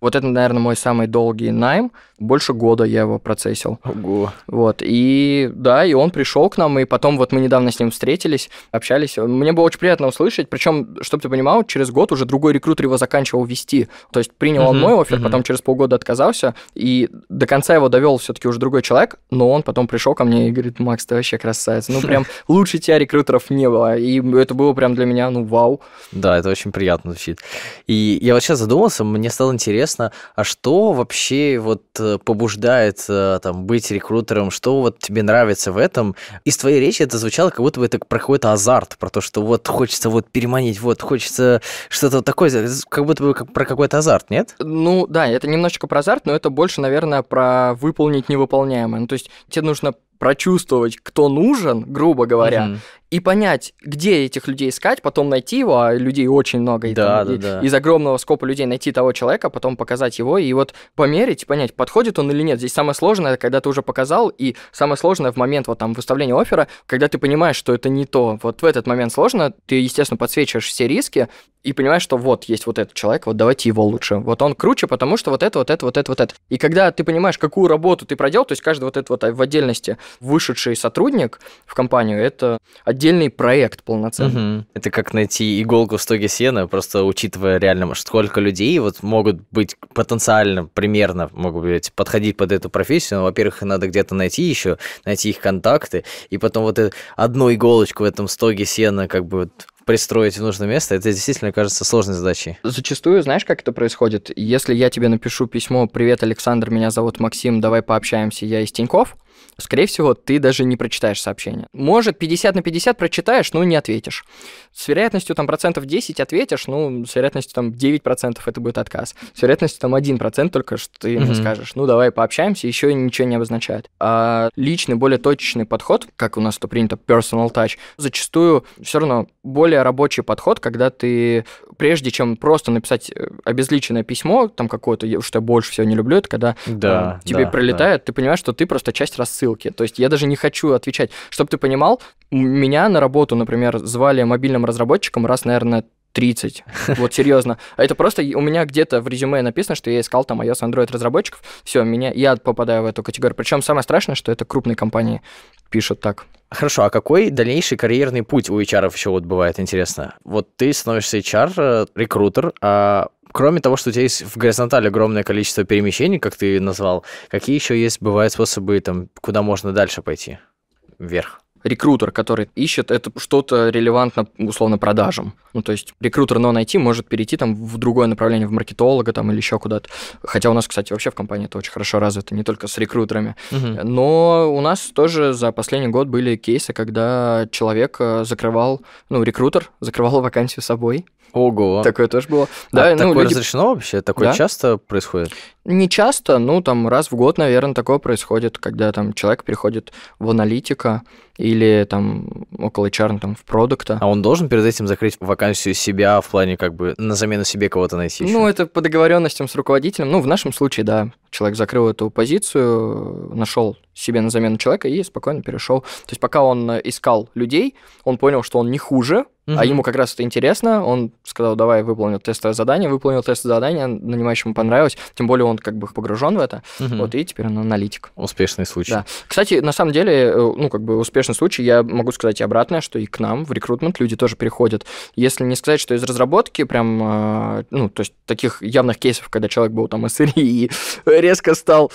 Вот это, наверное, мой самый долгий найм. Больше года я его процессил. Ого. Вот. И да, и он пришел к нам, и потом вот мы недавно с ним встретились, общались. Мне было очень приятно услышать. Причем, чтобы ты понимал, через год уже другой рекрутер его заканчивал вести. То есть принял он мой офер, потом через полгода отказался, и до конца его довел все-таки уже другой человек, но он потом пришел ко мне и говорит, Макс, ты вообще красавец. Ну, прям лучше тебя рекрутеров не было. И это было прям для меня, ну, вау. Да, это очень приятно звучит. И я вот сейчас задумался, мне стало интересно, интересно, а что вообще вот э, побуждает э, там быть рекрутером, что вот тебе нравится в этом? Из твоей речи это звучало, как будто бы это про какой-то азарт, про то, что вот хочется вот переманить, вот хочется что-то такое, как будто бы про какой-то азарт, нет? Ну да, это немножечко про азарт, но это больше, наверное, про выполнить невыполняемое. Ну, то есть тебе нужно прочувствовать, кто нужен, грубо говоря, mm-hmm и понять, где этих людей искать, потом найти его, а людей очень много. И, да, там, да, и, да. Из огромного скопа людей найти того человека, потом показать его, и вот померить, понять, подходит он или нет. Здесь самое сложное, когда ты уже показал, и самое сложное в момент вот там выставления оффера, когда ты понимаешь, что это не то. Вот в этот момент сложно, ты, естественно, подсвечиваешь все риски, и понимаешь, что вот есть вот этот человек, вот давайте его лучше. Вот он круче, потому что вот это, вот это, вот это, вот это. И когда ты понимаешь, какую работу ты проделал, то есть каждый вот этот вот в отдельности вышедший сотрудник в компанию, это отдельный проект полноценный. Угу. Это как найти иголку в стоге сена, просто учитывая реально, сколько людей вот могут быть потенциально примерно могут быть, подходить под эту профессию. Но, ну, во-первых, надо где-то найти еще, найти их контакты, и потом вот э, одну иголочку в этом стоге сена как бы вот пристроить в нужное место, это действительно кажется сложной задачей. Зачастую, знаешь, как это происходит? Если я тебе напишу письмо «Привет, Александр, меня зовут Максим, давай пообщаемся, я из Тиньков», скорее всего, ты даже не прочитаешь сообщение. Может, 50 на 50 прочитаешь, но не ответишь. С вероятностью там процентов 10 ответишь, ну, с вероятностью там 9 процентов это будет отказ. С вероятностью там 1 процент только, что ты mm-hmm. скажешь, ну, давай пообщаемся, еще ничего не обозначает. А личный, более точечный подход, как у нас то принято, personal touch, зачастую все равно более рабочий подход, когда ты, прежде чем просто написать э, обезличенное письмо, там какое-то, что я больше всего не люблю, это когда да, э, тебе да, прилетает, да. ты понимаешь, что ты просто часть рас ссылки. То есть я даже не хочу отвечать. Чтобы ты понимал, меня на работу, например, звали мобильным разработчиком раз, наверное, 30. Вот серьезно. А это просто у меня где-то в резюме написано, что я искал там iOS Android разработчиков. Все, меня, я попадаю в эту категорию. Причем самое страшное, что это крупные компании пишут так. Хорошо, а какой дальнейший карьерный путь у HR еще вот бывает интересно? Вот ты становишься HR, э, рекрутер, а кроме того, что у тебя есть в горизонтали огромное количество перемещений, как ты назвал, какие еще есть, бывают способы, там, куда можно дальше пойти? Вверх рекрутер, который ищет, это что-то релевантно, условно, продажам. Ну, то есть рекрутер но найти может перейти там в другое направление, в маркетолога там или еще куда-то. Хотя у нас, кстати, вообще в компании это очень хорошо развито, не только с рекрутерами. Угу. Но у нас тоже за последний год были кейсы, когда человек э, закрывал, ну, рекрутер закрывал вакансию собой, Ого. Такое тоже было. А да, а, ну, такое люди... разрешено вообще? Такое да? часто происходит? Не часто, ну, там раз в год, наверное, такое происходит, когда там человек переходит в аналитика или там около HR, там, в продукта. А он должен перед этим закрыть вакансию себя в плане как бы на замену себе кого-то найти? Еще? Ну, это по договоренностям с руководителем. Ну, в нашем случае, да. Человек закрыл эту позицию, нашел себе на замену человека и спокойно перешел. То есть пока он э, искал людей, он понял, что он не хуже, а ему как раз это интересно. Он сказал, давай выполню тестовое задание. Выполнил тестовое задание, нанимающему понравилось. Тем более он как бы погружен в это. Вот, и теперь он аналитик. Успешный случай. Да. Кстати, на самом деле, э, ну, как бы успешный случай, я могу сказать и обратное, что и к нам в рекрутмент люди тоже приходят. Если не сказать, что из разработки прям, э, ну, то есть таких явных кейсов, когда человек был там SRE и резко стал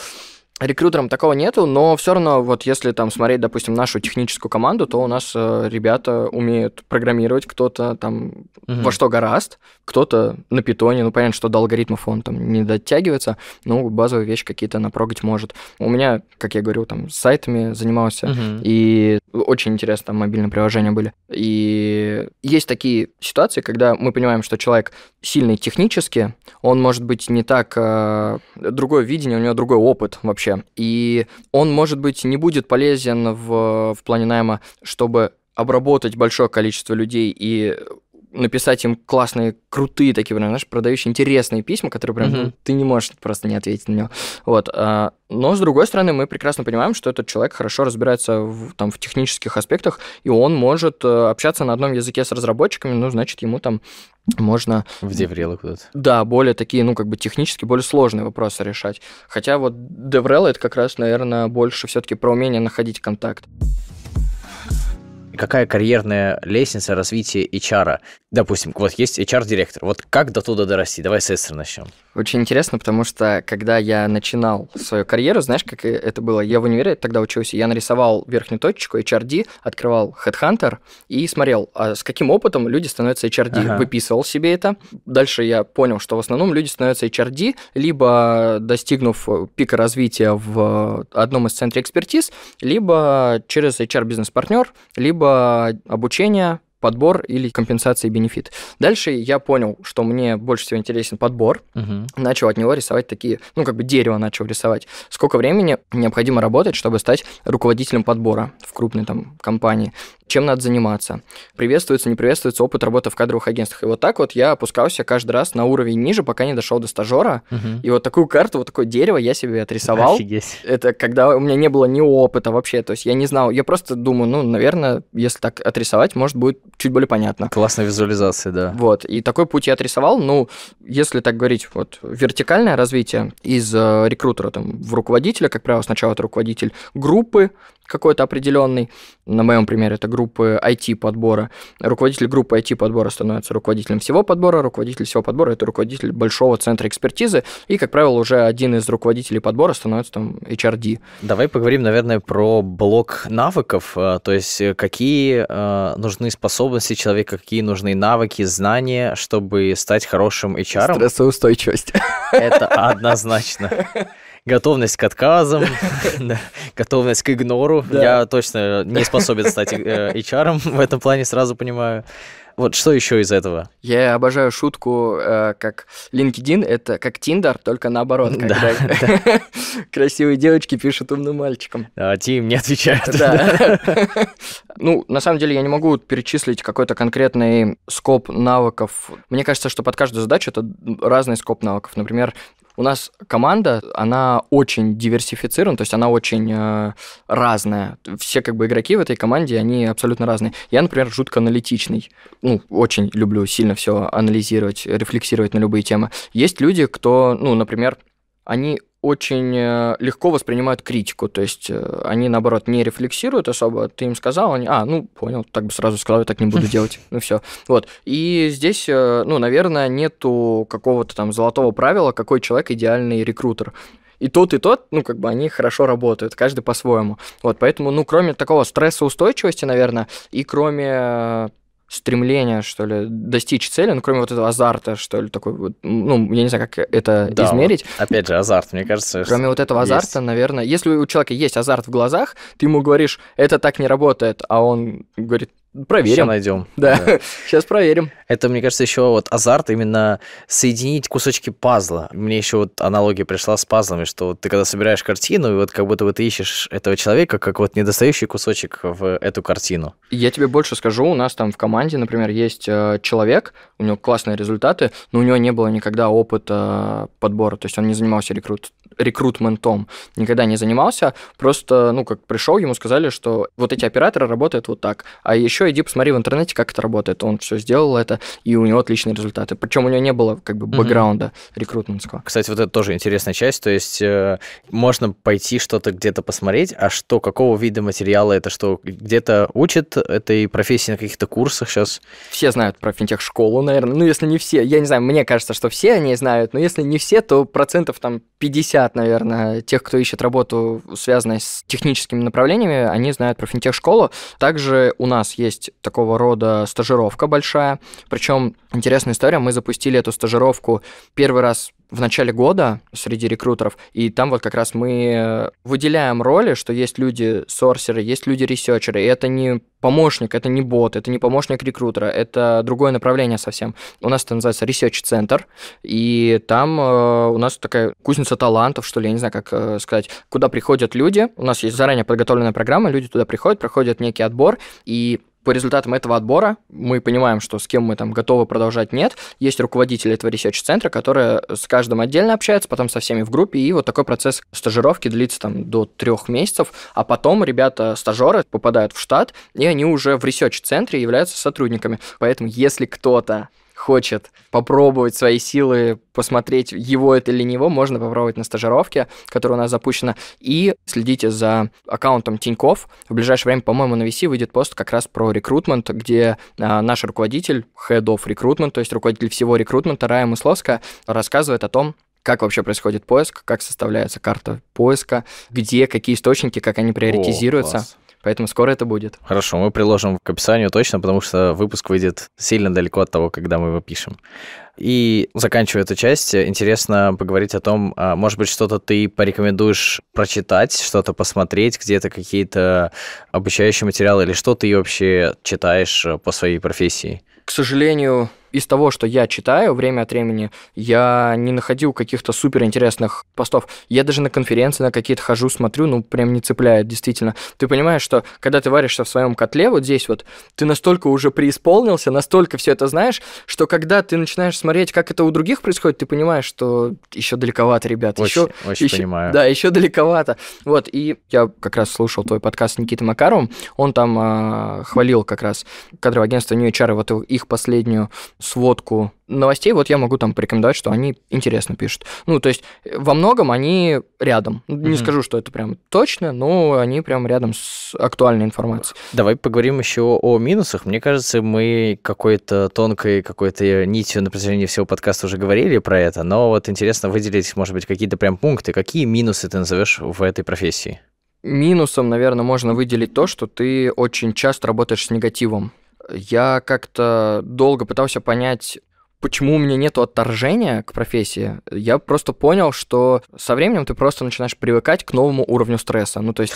рекрутерам такого нету, но все равно, вот если там смотреть, допустим, нашу техническую команду, то у нас э, ребята умеют программировать, кто-то там угу. во что гораст, кто-то на питоне, ну понятно, что до алгоритмов он там не дотягивается, но базовые вещи какие-то напрогать может. У меня, как я говорю, там с сайтами занимался, угу. и очень интересно, там мобильные приложения были. И есть такие ситуации, когда мы понимаем, что человек сильный технически, он может быть не так, э, другое видение, у него другой опыт вообще вообще. И он, может быть, не будет полезен в, в плане найма, чтобы обработать большое количество людей и написать им классные, крутые такие, прям, знаешь, продающие интересные письма, которые прям mm-hmm. ты не можешь просто не ответить на него. Вот. А, но, с другой стороны, мы прекрасно понимаем, что этот человек хорошо разбирается в, там, в технических аспектах, и он может э, общаться на одном языке с разработчиками, ну, значит, ему там можно... В деврелы куда-то. Да, более такие, ну, как бы технически более сложные вопросы решать. Хотя вот деврелы — это как раз, наверное, больше все таки про умение находить контакт какая карьерная лестница развития HR? Допустим, вот есть HR-директор. Вот как до туда дорасти? Давай с Эстер начнем. Очень интересно, потому что когда я начинал свою карьеру, знаешь, как это было? Я в универе тогда учился, я нарисовал верхнюю точечку HRD, открывал Headhunter и смотрел, а с каким опытом люди становятся HRD. Ага. Выписывал себе это. Дальше я понял, что в основном люди становятся HRD, либо достигнув пика развития в одном из центров экспертиз, либо через HR-бизнес-партнер, либо либо обучение, подбор или компенсация и бенефит. Дальше я понял, что мне больше всего интересен подбор, угу. начал от него рисовать такие, ну как бы дерево начал рисовать. Сколько времени необходимо работать, чтобы стать руководителем подбора в крупной там компании? чем надо заниматься, приветствуется, не приветствуется опыт работы в кадровых агентствах. И вот так вот я опускался каждый раз на уровень ниже, пока не дошел до стажера. Угу. И вот такую карту, вот такое дерево я себе отрисовал. Офигеть. Это когда у меня не было ни опыта вообще, то есть я не знал, я просто думаю, ну, наверное, если так отрисовать, может, будет чуть более понятно. Классная визуализация, да. Вот, и такой путь я отрисовал, ну, если так говорить, вот, вертикальное развитие из э, рекрутера там в руководителя, как правило, сначала это руководитель группы, какой-то определенный, на моем примере это группы IT-подбора, руководитель группы IT-подбора становится руководителем всего подбора, руководитель всего подбора – это руководитель большого центра экспертизы, и, как правило, уже один из руководителей подбора становится там HRD. Давай поговорим, наверное, про блок навыков, э, то есть э, какие э, нужны способности человека, какие нужны навыки, знания, чтобы стать хорошим HR. Стрессоустойчивость. Это однозначно готовность к отказам, готовность к игнору. Я точно не способен стать э, HR в этом плане, сразу понимаю. Вот что еще из этого? Я обожаю шутку, э, как LinkedIn это как Tinder, только наоборот, когда красивые девочки пишут умным мальчикам. А Тим не отвечает. Ну, на самом деле, я не могу перечислить какой-то конкретный скоп навыков. Мне кажется, что под каждую задачу это разный скоп навыков. Например, у нас команда, она очень диверсифицирована, то есть она очень э, разная. Все как бы игроки в этой команде, они абсолютно разные. Я, например, жутко аналитичный. Ну, очень люблю сильно все анализировать, рефлексировать на любые темы. Есть люди, кто, ну, например, они очень э, легко воспринимают критику, то есть э, они, наоборот, не рефлексируют особо, ты им сказал, они, а, ну, понял, так бы сразу сказал, я так не буду делать, ну, все. Вот, и здесь, э, ну, наверное, нету какого-то там золотого правила, какой человек идеальный рекрутер и тот, и тот, ну, как бы они хорошо работают, каждый по-своему. Вот, поэтому, ну, кроме такого стрессоустойчивости, наверное, и кроме стремление, что ли, достичь цели, ну, кроме вот этого азарта, что ли, такой вот, ну, я не знаю, как это да, измерить. Вот, опять же, азарт, мне кажется. Кроме вот этого азарта, наверное, если у человека есть азарт в глазах, ты ему говоришь, это так не работает, а он говорит, Проверим. Сейчас найдем. Да. Сейчас проверим. Это, мне кажется, еще вот азарт именно соединить кусочки пазла. Мне еще вот аналогия пришла с пазлами, что вот ты когда собираешь картину, и вот как будто бы ты ищешь этого человека, как вот недостающий кусочек в эту картину. Я тебе больше скажу, у нас там в команде, например, есть э, человек, у него классные результаты, но у него не было никогда опыта э, подбора, то есть он не занимался рекрут рекрутментом, никогда не занимался, просто, ну, как пришел, ему сказали, что вот эти операторы работают вот так, а еще еще иди посмотри в интернете, как это работает. Он все сделал это, и у него отличные результаты. Причем у него не было как бы бэкграунда угу. рекрутментского. Кстати, вот это тоже интересная часть. То есть э, можно пойти что-то где-то посмотреть, а что, какого вида материала это, что где-то учат этой профессии на каких-то курсах сейчас? Все знают про финтех-школу, наверное. Ну, если не все, я не знаю, мне кажется, что все они знают, но если не все, то процентов там 50, наверное, тех, кто ищет работу, связанной с техническими направлениями, они знают про финтех-школу. Также у нас есть есть такого рода стажировка большая. Причем интересная история, мы запустили эту стажировку первый раз в начале года среди рекрутеров, и там вот как раз мы э, выделяем роли, что есть люди-сорсеры, есть люди-ресерчеры, и это не помощник, это не бот, это не помощник рекрутера, это другое направление совсем. У нас это называется ресерч центр, и там э, у нас такая кузница талантов, что ли, я не знаю, как э, сказать, куда приходят люди, у нас есть заранее подготовленная программа, люди туда приходят, проходят некий отбор, и по результатам этого отбора мы понимаем, что с кем мы там готовы продолжать, нет. Есть руководители этого ресерч-центра, которые с каждым отдельно общаются, потом со всеми в группе, и вот такой процесс стажировки длится там до трех месяцев, а потом ребята-стажеры попадают в штат, и они уже в ресерч-центре являются сотрудниками. Поэтому если кто-то хочет попробовать свои силы, посмотреть, его это или не его, можно попробовать на стажировке, которая у нас запущена. И следите за аккаунтом Тиньков. В ближайшее время, по-моему, на VC выйдет пост как раз про рекрутмент, где а, наш руководитель, head of recruitment, то есть руководитель всего рекрутмента Рая Мысловская, рассказывает о том, как вообще происходит поиск, как составляется карта поиска, где какие источники, как они приоритизируются. О, класс. Поэтому скоро это будет. Хорошо, мы приложим к описанию точно, потому что выпуск выйдет сильно далеко от того, когда мы его пишем. И заканчивая эту часть, интересно поговорить о том, а, может быть, что-то ты порекомендуешь прочитать, что-то посмотреть, где-то какие-то обучающие материалы, или что ты вообще читаешь э, по своей профессии? К сожалению, из того, что я читаю время от времени, я не находил каких-то суперинтересных постов. Я даже на конференции на какие-то хожу, смотрю, ну, прям не цепляет, действительно. Ты понимаешь, что когда ты варишься в своем котле, вот здесь вот, ты настолько уже преисполнился, настолько все это знаешь, что когда ты начинаешь смотреть, как это у других происходит, ты понимаешь, что еще далековато, ребят. Очень, еще, очень еще, понимаю. Да, еще далековато. Вот, и я как раз слушал твой подкаст с Никитой Макаровым, он там э, хвалил как раз кадровое агентство New HR, вот их последнюю сводку новостей, вот я могу там порекомендовать, что они интересно пишут. Ну, то есть э, во многом они рядом. Mm-hmm. Не скажу, что это прям точно, но они прям рядом с актуальной информацией. Давай поговорим еще о минусах. Мне кажется, мы какой-то тонкой какой-то нитью на протяжении всего подкаста уже говорили про это, но вот интересно выделить, может быть, какие-то прям пункты. Какие минусы ты назовешь в этой профессии? Минусом, наверное, можно выделить то, что ты очень часто работаешь с негативом я как-то долго пытался понять, почему у меня нету отторжения к профессии, я просто понял, что со временем ты просто начинаешь привыкать к новому уровню стресса. Ну, то есть...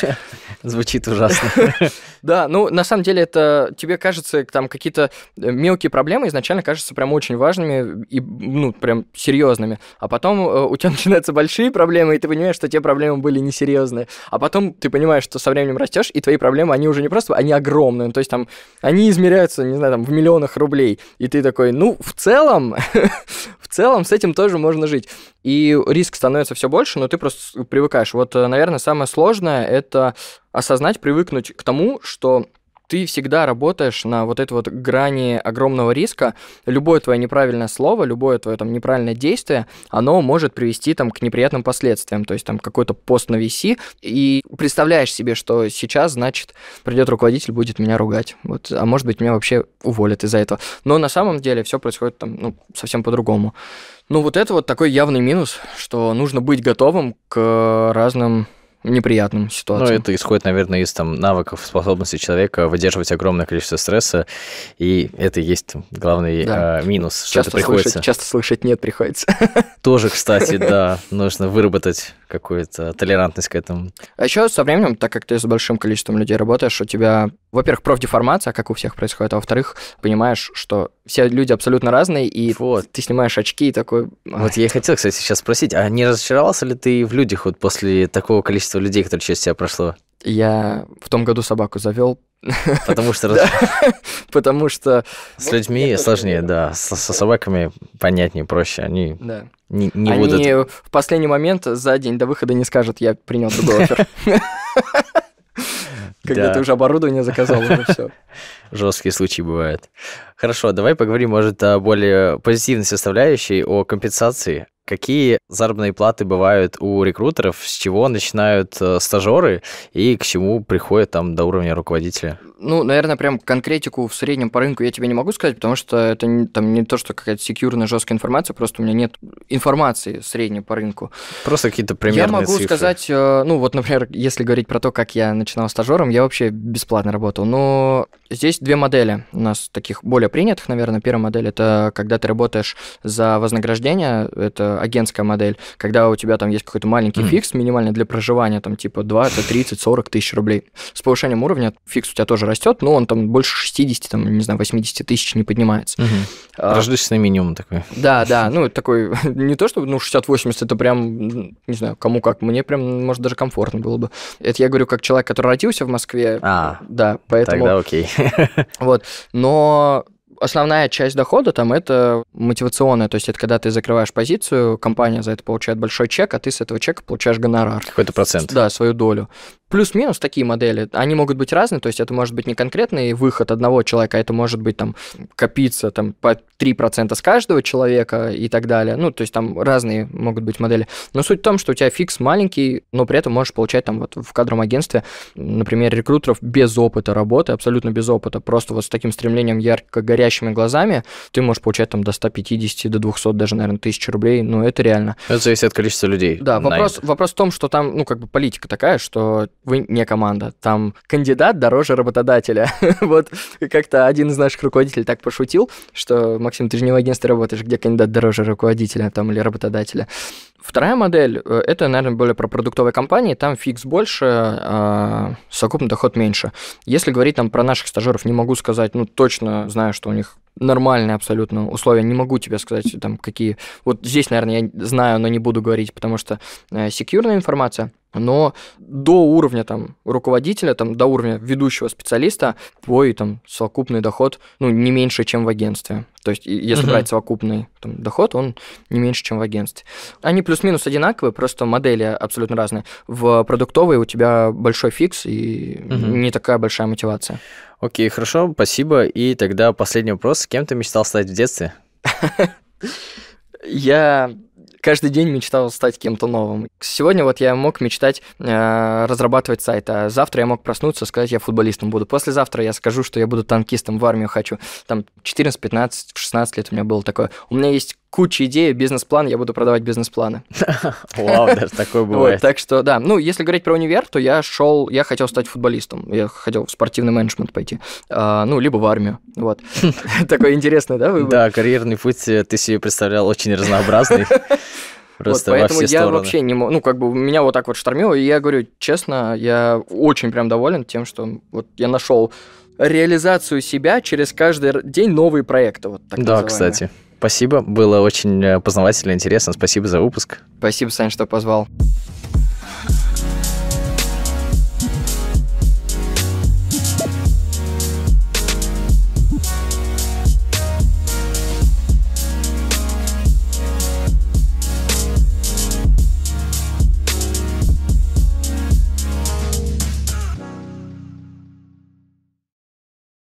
Звучит ужасно. Да, ну, на самом деле это тебе кажется, там, какие-то э, мелкие проблемы изначально кажутся прям очень важными и, ну, прям серьезными. А потом э, у тебя начинаются большие проблемы, и ты понимаешь, что те проблемы были несерьезные. А потом ты понимаешь, что со временем растешь, и твои проблемы, они уже не просто, они огромные. Ну, то есть там, они измеряются, не знаю, там, в миллионах рублей. И ты такой, ну, в целом, целом, в целом с этим тоже можно жить. И риск становится все больше, но ты просто привыкаешь. Вот, э, наверное, самое сложное это осознать, привыкнуть к тому, что ты всегда работаешь на вот этой вот грани огромного риска. Любое твое неправильное слово, любое твое там неправильное действие, оно может привести там к неприятным последствиям. То есть там какой-то пост на VC, и представляешь себе, что сейчас, значит, придет руководитель, будет меня ругать. Вот, а может быть, меня вообще уволят из-за этого. Но на самом деле все происходит там ну, совсем по-другому. Ну, вот это вот такой явный минус, что нужно быть готовым к разным неприятным ну, ситуациям. Ну, это исходит, наверное, из там, навыков, способности человека выдерживать огромное количество стресса, и это и есть главный да. э, минус, что часто это приходится... Слышать, часто слышать «нет» приходится. Тоже, кстати, да, нужно выработать какую-то толерантность к этому. А еще со временем, так как ты с большим количеством людей работаешь, у тебя, во-первых, профдеформация, как у всех происходит, а во-вторых, понимаешь, что все люди абсолютно разные, и вот. ты снимаешь очки и такой... Вот я и хотел, кстати, сейчас спросить, а не разочаровался ли ты в людях вот после такого количества количество людей, которые через тебя прошло? Я в том году собаку завел. Потому что... Потому что... С ну, людьми сложнее, да. Со собаками понятнее, проще. Они не будут... Они в последний момент за день до выхода не скажут, я принял другой офер. Когда ты уже оборудование заказал, уже все. Жесткие случаи бывают. Хорошо, давай поговорим, может, о более позитивной составляющей, о компенсации. Какие заработные платы бывают у рекрутеров, с чего начинают э, стажеры и к чему приходят там до уровня руководителя? Ну, наверное, прям конкретику в среднем по рынку я тебе не могу сказать, потому что это не, там не то, что какая-то секьюрная жесткая информация, просто у меня нет информации среднем по рынку. Просто какие-то примерные Я могу цифры. сказать, э, ну вот, например, если говорить про то, как я начинал стажером, я вообще бесплатно работал, но Здесь две модели у нас таких более принятых, наверное. Первая модель — это когда ты работаешь за вознаграждение, это агентская модель, когда у тебя там есть какой-то маленький mm. фикс, минимальный для проживания, там типа 20, 30, 40 тысяч рублей. С повышением уровня фикс у тебя тоже растет, но он там больше 60, там, не знаю, 80 тысяч не поднимается. Mm -hmm. а, минимум такой. Да, да, ну такой, не то чтобы, ну 60-80, это прям, не знаю, кому как, мне прям, может, даже комфортно было бы. Это я говорю как человек, который родился в Москве. А, да, поэтому... Тогда окей. Вот, но основная часть дохода там это мотивационная, то есть это когда ты закрываешь позицию, компания за это получает большой чек, а ты с этого чека получаешь гонорар. Какой-то процент. Да, свою долю плюс-минус такие модели. Они могут быть разные, то есть это может быть не конкретный выход одного человека, а это может быть там копиться там по 3% с каждого человека и так далее. Ну, то есть там разные могут быть модели. Но суть в том, что у тебя фикс маленький, но при этом можешь получать там вот в кадровом агентстве, например, рекрутеров без опыта работы, абсолютно без опыта, просто вот с таким стремлением ярко горящими глазами, ты можешь получать там до 150, до 200, даже, наверное, тысяч рублей, ну, это реально. Это зависит от количества людей. Да, вопрос, вопрос в том, что там, ну, как бы политика такая, что вы не команда, там кандидат дороже работодателя. вот как-то один из наших руководителей так пошутил, что, Максим, ты же не в агентстве работаешь, где кандидат дороже руководителя там или работодателя. Вторая модель, э, это, наверное, более про продуктовые компании, там фикс больше, а совокупный доход меньше. Если говорить там про наших стажеров, не могу сказать, ну, точно знаю, что у них нормальные абсолютно условия. Не могу тебе сказать, там, какие... Вот здесь, наверное, я знаю, но не буду говорить, потому что э, секьюрная информация но до уровня там руководителя, там, до уровня ведущего специалиста твой там совокупный доход, ну, не меньше, чем в агентстве. То есть, если uh брать совокупный там, доход, он не меньше, чем в агентстве. Они плюс-минус одинаковые, просто модели абсолютно разные. В продуктовой у тебя большой фикс и uh не такая большая мотивация. Окей, хорошо, спасибо. И тогда последний вопрос. Кем ты мечтал стать в детстве? Я каждый день мечтал стать кем-то новым. Сегодня вот я мог мечтать э, разрабатывать сайт, а завтра я мог проснуться, и сказать, я футболистом буду. Послезавтра я скажу, что я буду танкистом, в армию хочу. Там 14, 15, 16 лет у меня было такое. У меня есть куча идей, бизнес-план, я буду продавать бизнес-планы. Вау, даже такое бывает. Так что, да, ну, если говорить про универ, то я шел, я хотел стать футболистом, я хотел в спортивный менеджмент пойти, а, ну, либо в армию, вот. Такой интересный, да, выбор? Да, карьерный путь э, ты себе представлял очень разнообразный. Просто вот, поэтому я стороны. вообще не могу, ну, как бы меня вот так вот штормило, и я говорю честно, я очень прям доволен тем, что вот я нашел реализацию себя через каждый день новые проекты. Вот, так да, называемые. кстати. Спасибо, было очень э, познавательно, интересно. Спасибо за выпуск. Спасибо, Сань, что позвал.